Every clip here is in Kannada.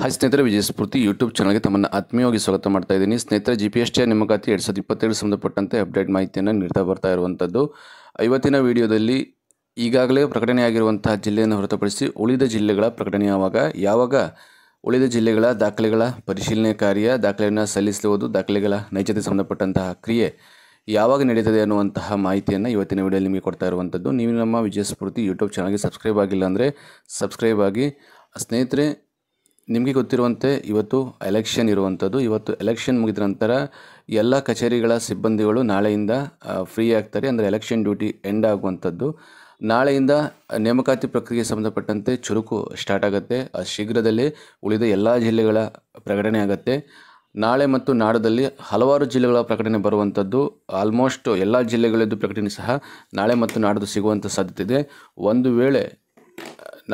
ಹಾಯ್ ಸ್ನೇಹಿತರೆ ವಿಜಯ ಸ್ಫೂರ್ತಿ ಯೂಟ್ಯೂಬ್ ಚಾನಲ್ಗೆ ತಮ್ಮನ್ನು ಆತ್ಮೀಯವಾಗಿ ಸ್ವಾಗತ ಮಾಡ್ತಾ ಇದ್ದೀನಿ ಸ್ನೇಹಿತರೆ ಜಿ ಪಿ ಎಸ್ ಟಿ ನೇಮಕಾತಿ ಎರಡು ಸಾವಿರದ ಇಪ್ಪತ್ತೆರಡು ಸಂಬಂಧಪಟ್ಟಂತೆ ಅಪ್ಡೇಟ್ ಮಾಹಿತಿಯನ್ನು ನೀಡ್ತಾ ಬರ್ತಾ ಇರುವಂಥದ್ದು ಐವತ್ತಿನ ವಿಡಿಯೋದಲ್ಲಿ ಈಗಾಗಲೇ ಪ್ರಕಟಣೆಯಾಗಿರುವಂತಹ ಜಿಲ್ಲೆಯನ್ನು ಹೊರತುಪಡಿಸಿ ಉಳಿದ ಜಿಲ್ಲೆಗಳ ಪ್ರಕಟಣೆಯಾವಾಗ ಯಾವಾಗ ಉಳಿದ ಜಿಲ್ಲೆಗಳ ದಾಖಲೆಗಳ ಪರಿಶೀಲನೆ ಕಾರ್ಯ ದಾಖಲೆಯನ್ನು ಸಲ್ಲಿಸಲುವುದು ದಾಖಲೆಗಳ ನೈಜತೆ ಸಂಬಂಧಪಟ್ಟಂತಹ ಕ್ರಿಯೆ ಯಾವಾಗ ನಡೀತದೆ ಅನ್ನುವಂತಹ ಮಾಹಿತಿಯನ್ನು ಇವತ್ತಿನ ವಿಡಿಯೋಲಿ ನಿಮಗೆ ಕೊಡ್ತಾ ಇರುವಂಥದ್ದು ನೀವು ನಮ್ಮ ವಿಜಯ ಸ್ಫೂರ್ತಿ ಯೂಟ್ಯೂಬ್ ಚಾನಲ್ಗೆ ಸಬ್ಸ್ಕ್ರೈಬ್ ಆಗಿಲ್ಲ ಅಂದರೆ ಸಬ್ಸ್ಕ್ರೈಬ್ ಆಗಿ ಸ್ನೇಹಿತರೆ ನಿಮಗೆ ಗೊತ್ತಿರುವಂತೆ ಇವತ್ತು ಎಲೆಕ್ಷನ್ ಇರುವಂಥದ್ದು ಇವತ್ತು ಎಲೆಕ್ಷನ್ ಮುಗಿದ ನಂತರ ಎಲ್ಲ ಕಚೇರಿಗಳ ಸಿಬ್ಬಂದಿಗಳು ನಾಳೆಯಿಂದ ಫ್ರೀ ಆಗ್ತಾರೆ ಅಂದರೆ ಎಲೆಕ್ಷನ್ ಡ್ಯೂಟಿ ಎಂಡ್ ಆಗುವಂಥದ್ದು ನಾಳೆಯಿಂದ ನೇಮಕಾತಿ ಪ್ರಕ್ರಿಯೆಗೆ ಸಂಬಂಧಪಟ್ಟಂತೆ ಚುರುಕು ಸ್ಟಾರ್ಟ್ ಆಗುತ್ತೆ ಶೀಘ್ರದಲ್ಲೇ ಉಳಿದ ಎಲ್ಲ ಜಿಲ್ಲೆಗಳ ಪ್ರಕಟಣೆ ಆಗುತ್ತೆ ನಾಳೆ ಮತ್ತು ನಾಡದಲ್ಲಿ ಹಲವಾರು ಜಿಲ್ಲೆಗಳ ಪ್ರಕಟಣೆ ಬರುವಂಥದ್ದು ಆಲ್ಮೋಸ್ಟ್ ಎಲ್ಲ ಜಿಲ್ಲೆಗಳದ್ದು ಪ್ರಕಟಣೆ ಸಹ ನಾಳೆ ಮತ್ತು ನಾಡದು ಸಿಗುವಂಥ ಸಾಧ್ಯತೆ ಇದೆ ಒಂದು ವೇಳೆ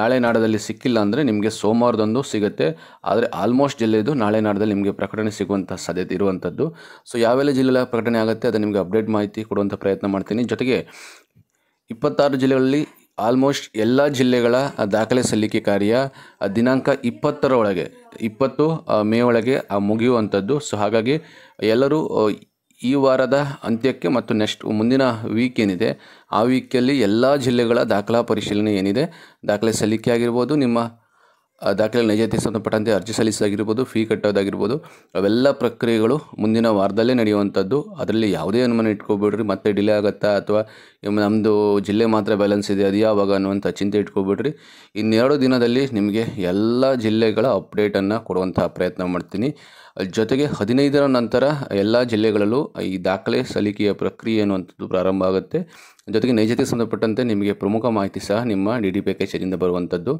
ನಾಳೆ ನಾಡದಲ್ಲಿ ಸಿಕ್ಕಿಲ್ಲ ಅಂದರೆ ನಿಮಗೆ ಸೋಮವಾರದೊಂದು ಸಿಗುತ್ತೆ ಆದರೆ ಆಲ್ಮೋಸ್ಟ್ ಜಿಲ್ಲೆದು ನಾಳೆ ನಾಡದಲ್ಲಿ ನಿಮಗೆ ಪ್ರಕಟಣೆ ಸಿಗುವಂಥ ಸಾಧ್ಯತೆ ಇರುವಂಥದ್ದು ಸೊ ಯಾವೆಲ್ಲ ಜಿಲ್ಲೆಗಳ ಪ್ರಕಟಣೆ ಆಗುತ್ತೆ ಅದು ನಿಮಗೆ ಅಪ್ಡೇಟ್ ಮಾಹಿತಿ ಕೊಡುವಂಥ ಪ್ರಯತ್ನ ಮಾಡ್ತೀನಿ ಜೊತೆಗೆ ಇಪ್ಪತ್ತಾರು ಜಿಲ್ಲೆಗಳಲ್ಲಿ ಆಲ್ಮೋಸ್ಟ್ ಎಲ್ಲ ಜಿಲ್ಲೆಗಳ ದಾಖಲೆ ಸಲ್ಲಿಕೆ ಕಾರ್ಯ ದಿನಾಂಕ ಇಪ್ಪತ್ತರ ಒಳಗೆ ಇಪ್ಪತ್ತು ಮೇ ಒಳಗೆ ಮುಗಿಯುವಂಥದ್ದು ಸೊ ಹಾಗಾಗಿ ಎಲ್ಲರೂ ಈ ವಾರದ ಅಂತ್ಯಕ್ಕೆ ಮತ್ತು ನೆಕ್ಸ್ಟ್ ಮುಂದಿನ ವೀಕ್ ಏನಿದೆ ಆ ವೀಕಲ್ಲಿ ಎಲ್ಲ ಜಿಲ್ಲೆಗಳ ದಾಖಲಾ ಪರಿಶೀಲನೆ ಏನಿದೆ ದಾಖಲೆ ಸಲ್ಲಿಕೆ ಆಗಿರ್ಬೋದು ನಿಮ್ಮ ದಾಖಲೆ ನೈಜತೆ ಸಂಬಂಧಪಟ್ಟಂತೆ ಅರ್ಜಿ ಸಲ್ಲಿಸೋದಾಗಿರ್ಬೋದು ಫೀ ಕಟ್ಟೋದಾಗಿರ್ಬೋದು ಅವೆಲ್ಲ ಪ್ರಕ್ರಿಯೆಗಳು ಮುಂದಿನ ವಾರದಲ್ಲೇ ನಡೆಯುವಂಥದ್ದು ಅದರಲ್ಲಿ ಯಾವುದೇ ಅನುಮಾನ ಇಟ್ಕೊಬಿಡ್ರಿ ಮತ್ತೆ ಡಿಲೇ ಆಗುತ್ತಾ ಅಥವಾ ನಮ್ಮದು ಜಿಲ್ಲೆ ಮಾತ್ರ ಬ್ಯಾಲೆನ್ಸ್ ಇದೆ ಅದು ಯಾವಾಗ ಅನ್ನುವಂಥ ಚಿಂತೆ ಇಟ್ಕೊಬಿಡ್ರಿ ಇನ್ನೆರಡು ದಿನದಲ್ಲಿ ನಿಮಗೆ ಎಲ್ಲ ಜಿಲ್ಲೆಗಳ ಅಪ್ಡೇಟನ್ನು ಕೊಡುವಂಥ ಪ್ರಯತ್ನ ಮಾಡ್ತೀನಿ ಜೊತೆಗೆ ಹದಿನೈದರ ನಂತರ ಎಲ್ಲ ಜಿಲ್ಲೆಗಳಲ್ಲೂ ಈ ದಾಖಲೆ ಸಲ್ಲಿಕೆಯ ಪ್ರಕ್ರಿಯೆ ಅನ್ನುವಂಥದ್ದು ಪ್ರಾರಂಭ ಆಗುತ್ತೆ ಜೊತೆಗೆ ನೈಜತೆಗೆ ಸಂಬಂಧಪಟ್ಟಂತೆ ನಿಮಗೆ ಪ್ರಮುಖ ಮಾಹಿತಿ ಸಹ ನಿಮ್ಮ ಡಿ ಡಿ ಪಿ ಕಚೇರಿಯಿಂದ ಬರುವಂಥದ್ದು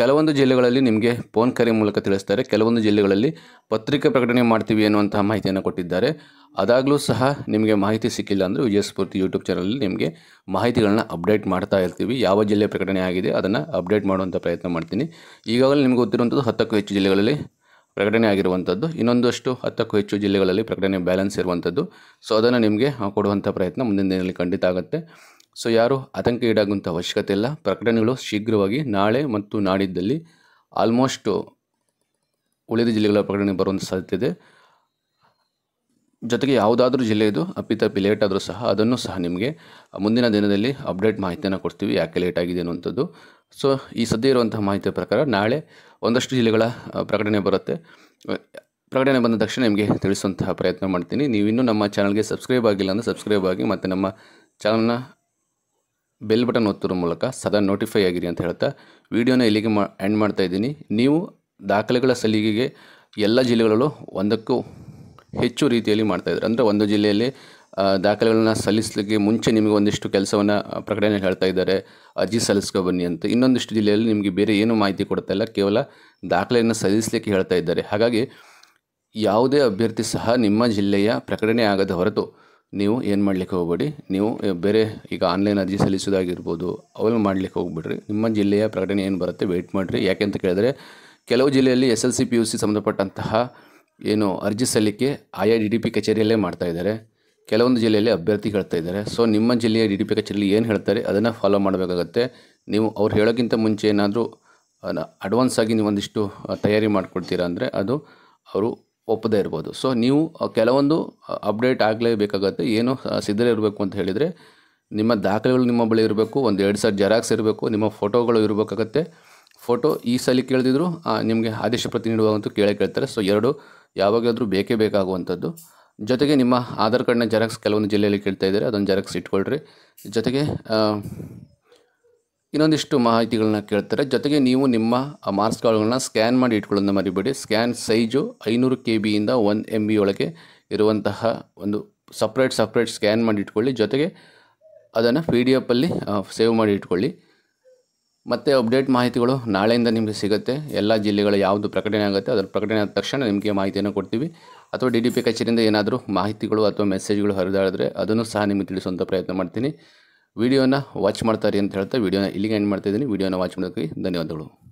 ಕೆಲವೊಂದು ಜಿಲ್ಲೆಗಳಲ್ಲಿ ನಿಮಗೆ ಫೋನ್ ಕರೆ ಮೂಲಕ ತಿಳಿಸ್ತಾರೆ ಕೆಲವೊಂದು ಜಿಲ್ಲೆಗಳಲ್ಲಿ ಪತ್ರಿಕೆ ಪ್ರಕಟಣೆ ಮಾಡ್ತೀವಿ ಅನ್ನುವಂತಹ ಮಾಹಿತಿಯನ್ನು ಕೊಟ್ಟಿದ್ದಾರೆ ಅದಾಗಲೂ ಸಹ ನಿಮಗೆ ಮಾಹಿತಿ ಸಿಕ್ಕಿಲ್ಲ ಅಂದರೆ ವಿಜಯಸ್ಫೂರ್ತಿ ಯೂಟ್ಯೂಬ್ ಚಾನಲಲ್ಲಿ ನಿಮಗೆ ಮಾಹಿತಿಗಳನ್ನ ಅಪ್ಡೇಟ್ ಮಾಡ್ತಾ ಇರ್ತೀವಿ ಯಾವ ಜಿಲ್ಲೆ ಪ್ರಕಟಣೆ ಆಗಿದೆ ಅದನ್ನು ಅಪ್ಡೇಟ್ ಮಾಡುವಂಥ ಪ್ರಯತ್ನ ಮಾಡ್ತೀನಿ ಈಗಾಗಲೇ ನಿಮಗೆ ಗೊತ್ತಿರುವಂಥದ್ದು ಹತ್ತಕ್ಕೂ ಹೆಚ್ಚು ಜಿಲ್ಲೆಗಳಲ್ಲಿ ಪ್ರಕಟಣೆ ಆಗಿರುವಂಥದ್ದು ಇನ್ನೊಂದಷ್ಟು ಹತ್ತಕ್ಕೂ ಹೆಚ್ಚು ಜಿಲ್ಲೆಗಳಲ್ಲಿ ಪ್ರಕಟಣೆ ಬ್ಯಾಲೆನ್ಸ್ ಇರುವಂಥದ್ದು ಸೊ ಅದನ್ನು ನಿಮಗೆ ಕೊಡುವಂಥ ಪ್ರಯತ್ನ ಮುಂದಿನ ದಿನದಲ್ಲಿ ಖಂಡಿತ ಆಗುತ್ತೆ ಸೊ ಯಾರು ಆತಂಕ ಈಡಾಗುವಂಥ ಅವಶ್ಯಕತೆ ಇಲ್ಲ ಪ್ರಕಟಣೆಗಳು ಶೀಘ್ರವಾಗಿ ನಾಳೆ ಮತ್ತು ನಾಡಿದ್ದಲ್ಲಿ ಆಲ್ಮೋಸ್ಟು ಉಳಿದ ಜಿಲ್ಲೆಗಳ ಪ್ರಕಟಣೆ ಬರುವಂಥ ಸಾಧ್ಯತೆ ಇದೆ ಜೊತೆಗೆ ಯಾವುದಾದ್ರೂ ಜಿಲ್ಲೆಯದು ಅಪ್ಪಿತಪ್ಪಿ ಲೇಟ್ ಆದರೂ ಸಹ ಅದನ್ನು ಸಹ ನಿಮಗೆ ಮುಂದಿನ ದಿನದಲ್ಲಿ ಅಪ್ಡೇಟ್ ಮಾಹಿತಿಯನ್ನು ಕೊಡ್ತೀವಿ ಯಾಕೆ ಲೇಟ್ ಆಗಿದೆ ಅನ್ನುವಂಥದ್ದು ಸೊ ಈ ಸದ್ಯ ಇರುವಂತಹ ಮಾಹಿತಿಯ ಪ್ರಕಾರ ನಾಳೆ ಒಂದಷ್ಟು ಜಿಲ್ಲೆಗಳ ಪ್ರಕಟಣೆ ಬರುತ್ತೆ ಪ್ರಕಟಣೆ ಬಂದ ತಕ್ಷಣ ನಿಮಗೆ ತಿಳಿಸುವಂತಹ ಪ್ರಯತ್ನ ಮಾಡ್ತೀನಿ ನೀವು ಇನ್ನೂ ನಮ್ಮ ಚಾನಲ್ಗೆ ಸಬ್ಸ್ಕ್ರೈಬ್ ಆಗಿಲ್ಲ ಅಂದರೆ ಸಬ್ಸ್ಕ್ರೈಬ್ ಆಗಿ ಮತ್ತು ನಮ್ಮ ಚಾನಲ್ನ ಬೆಲ್ ಬಟನ್ ಒತ್ತುವ ಮೂಲಕ ಸದಾ ನೋಟಿಫೈ ಆಗಿರಿ ಅಂತ ಹೇಳ್ತಾ ವಿಡಿಯೋನ ಇಲ್ಲಿಗೆ ಮಾ ಎಂಡ್ ಮಾಡ್ತಾ ಇದ್ದೀನಿ ನೀವು ದಾಖಲೆಗಳ ಸಲ್ಲಿಗೆಗೆ ಎಲ್ಲ ಜಿಲ್ಲೆಗಳಲ್ಲೂ ಒಂದಕ್ಕೂ ಹೆಚ್ಚು ರೀತಿಯಲ್ಲಿ ಮಾಡ್ತಾಯಿದ್ದಾರೆ ಅಂದರೆ ಒಂದು ಜಿಲ್ಲೆಯಲ್ಲಿ ದಾಖಲೆಗಳನ್ನ ಸಲ್ಲಿಸಲಿಕ್ಕೆ ಮುಂಚೆ ನಿಮಗೆ ಒಂದಿಷ್ಟು ಕೆಲಸವನ್ನು ಪ್ರಕಟಣೆ ಹೇಳ್ತಾ ಇದ್ದಾರೆ ಅರ್ಜಿ ಸಲ್ಲಿಸ್ಕೊ ಬನ್ನಿ ಅಂತ ಇನ್ನೊಂದಿಷ್ಟು ಜಿಲ್ಲೆಯಲ್ಲಿ ನಿಮಗೆ ಬೇರೆ ಏನು ಮಾಹಿತಿ ಕೊಡ್ತಾ ಇಲ್ಲ ಕೇವಲ ದಾಖಲೆಯನ್ನು ಸಲ್ಲಿಸಲಿಕ್ಕೆ ಹೇಳ್ತಾ ಇದ್ದಾರೆ ಹಾಗಾಗಿ ಯಾವುದೇ ಅಭ್ಯರ್ಥಿ ಸಹ ನಿಮ್ಮ ಜಿಲ್ಲೆಯ ಪ್ರಕಟಣೆ ಆಗದ ಹೊರತು ನೀವು ಏನು ಮಾಡಲಿಕ್ಕೆ ಹೋಗಬೇಡಿ ನೀವು ಬೇರೆ ಈಗ ಆನ್ಲೈನ್ ಅರ್ಜಿ ಸಲ್ಲಿಸೋದಾಗಿರ್ಬೋದು ಅವೆಲ್ಲ ಮಾಡಲಿಕ್ಕೆ ಹೋಗ್ಬಿಡ್ರಿ ನಿಮ್ಮ ಜಿಲ್ಲೆಯ ಪ್ರಕಟಣೆ ಏನು ಬರುತ್ತೆ ವೆಯ್ಟ್ ಮಾಡಿರಿ ಯಾಕೆ ಅಂತ ಕೇಳಿದ್ರೆ ಕೆಲವು ಜಿಲ್ಲೆಯಲ್ಲಿ S L C P U C ಸಂಬಂಧಪಟ್ಟಂತಹ ಏನು ಅರ್ಜಿ ಸಲ್ಲಿಕೆ ಆಯಾ ಡಿ ಡಿ ಪಿ ಕಚೇರಿಯಲ್ಲೇ ಮಾಡ್ತಾ ಇದ್ದಾರೆ ಕೆಲವೊಂದು ಜಿಲ್ಲೆಯಲ್ಲಿ ಅಭ್ಯರ್ಥಿ ಹೇಳ್ತಾ ಇದ್ದಾರೆ ಸೊ ನಿಮ್ಮ ಜಿಲ್ಲೆಯ ಡಿ ಡಿ ಪಿ ಕಚೇರಿಯಲ್ಲಿ ಏನು ಹೇಳ್ತಾರೆ ಅದನ್ನು ಫಾಲೋ ಮಾಡಬೇಕಾಗತ್ತೆ ನೀವು ಅವ್ರು ಹೇಳೋಕ್ಕಿಂತ ಮುಂಚೆ ಏನಾದರೂ ಅಡ್ವಾನ್ಸ್ ಆಗಿ ನೀವು ಒಂದಿಷ್ಟು ತಯಾರಿ ಮಾಡ್ಕೊಳ್ತೀರಾ ಅಂದರೆ ಅದು ಅವರು ಒಪ್ಪದೇ ಇರ್ಬೋದು ಸೊ ನೀವು ಕೆಲವೊಂದು ಅಪ್ಡೇಟ್ ಆಗಲೇಬೇಕಾಗತ್ತೆ ಏನು ಸಿದ್ಧರೇ ಇರಬೇಕು ಅಂತ ಹೇಳಿದರೆ ನಿಮ್ಮ ದಾಖಲೆಗಳು ನಿಮ್ಮ ಬಳಿ ಇರಬೇಕು ಒಂದು ಎರಡು ಸಾವಿರ ಜೆರಾಕ್ಸ್ ಇರಬೇಕು ನಿಮ್ಮ ಫೋಟೋಗಳು ಇರಬೇಕಾಗತ್ತೆ ಫೋಟೋ ಈ ಸಲ ಕೇಳಿದ್ರು ನಿಮಗೆ ಆದೇಶ ಪ್ರತಿ ನೀಡುವಾಗಂತೂ ಕೇಳೇ ಕೇಳ್ತಾರೆ ಸೊ ಎರಡು ಯಾವಾಗಾದರೂ ಬೇಕೇ ಬೇಕಾಗುವಂಥದ್ದು ಜೊತೆಗೆ ನಿಮ್ಮ ಆಧಾರ್ ಕಾರ್ಡ್ನ ಜೆರಾಕ್ಸ್ ಕೆಲವೊಂದು ಜಿಲ್ಲೆಯಲ್ಲಿ ಕೇಳ್ತಾ ಇದ್ದಾರೆ ಅದೊಂದು ಜೆರಾಕ್ಸ್ ಇಟ್ಕೊಳ್ರಿ ಜೊತೆಗೆ ಇನ್ನೊಂದಿಷ್ಟು ಮಾಹಿತಿಗಳನ್ನ ಕೇಳ್ತಾರೆ ಜೊತೆಗೆ ನೀವು ನಿಮ್ಮ ಮಾರ್ಕ್ಸ್ ಕಾರ್ಡ್ಗಳನ್ನ ಸ್ಕ್ಯಾನ್ ಮಾಡಿ ಇಟ್ಕೊಳ್ಳೋದನ್ನ ಮರಿಬೇಡಿ ಸ್ಕ್ಯಾನ್ ಸೈಜು ಐನೂರು ಕೆ ಬಿಯಿಂದ ಒನ್ ಎಮ್ ಬಿ ಒಳಗೆ ಇರುವಂತಹ ಒಂದು ಸಪ್ರೇಟ್ ಸಪ್ರೇಟ್ ಸ್ಕ್ಯಾನ್ ಮಾಡಿ ಇಟ್ಕೊಳ್ಳಿ ಜೊತೆಗೆ ಅದನ್ನು ಪಿ ಡಿ ಎಫಲ್ಲಿ ಸೇವ್ ಮಾಡಿ ಇಟ್ಕೊಳ್ಳಿ ಮತ್ತು ಅಪ್ಡೇಟ್ ಮಾಹಿತಿಗಳು ನಾಳೆಯಿಂದ ನಿಮಗೆ ಸಿಗುತ್ತೆ ಎಲ್ಲ ಜಿಲ್ಲೆಗಳ ಯಾವುದು ಪ್ರಕಟಣೆ ಆಗುತ್ತೆ ಅದರ ಪ್ರಕಟಣೆ ಆದ ತಕ್ಷಣ ನಿಮಗೆ ಮಾಹಿತಿಯನ್ನು ಕೊಡ್ತೀವಿ ಅಥವಾ ಡಿ ಡಿ ಪಿ ಕಚೇರಿಯಿಂದ ಏನಾದರೂ ಮಾಹಿತಿಗಳು ಅಥವಾ ಮೆಸೇಜ್ಗಳು ಹರಿದಾಡಿದ್ರೆ ಅದನ್ನು ಸಹ ನಿಮಗೆ ತಿಳಿಸುವಂಥ ಪ್ರಯತ್ನ ಮಾಡ್ತೀನಿ ವಿಡಿಯೋನ ವಾಚ್ ಮಾಡ್ತಾರೆ ಅಂತ ಹೇಳ್ತಾ ವಿಡಿಯೋನ ಇಲ್ಲಿಗೆ ಎಂಡ್ ಮಾಡ್ತಾ ಇದ್ದೀನಿ ವಿಡಿಯೋನ ವಾಚ್ ಮಾಡೋದಕ್ಕೆ ಧನ್ಯವಾದಗಳು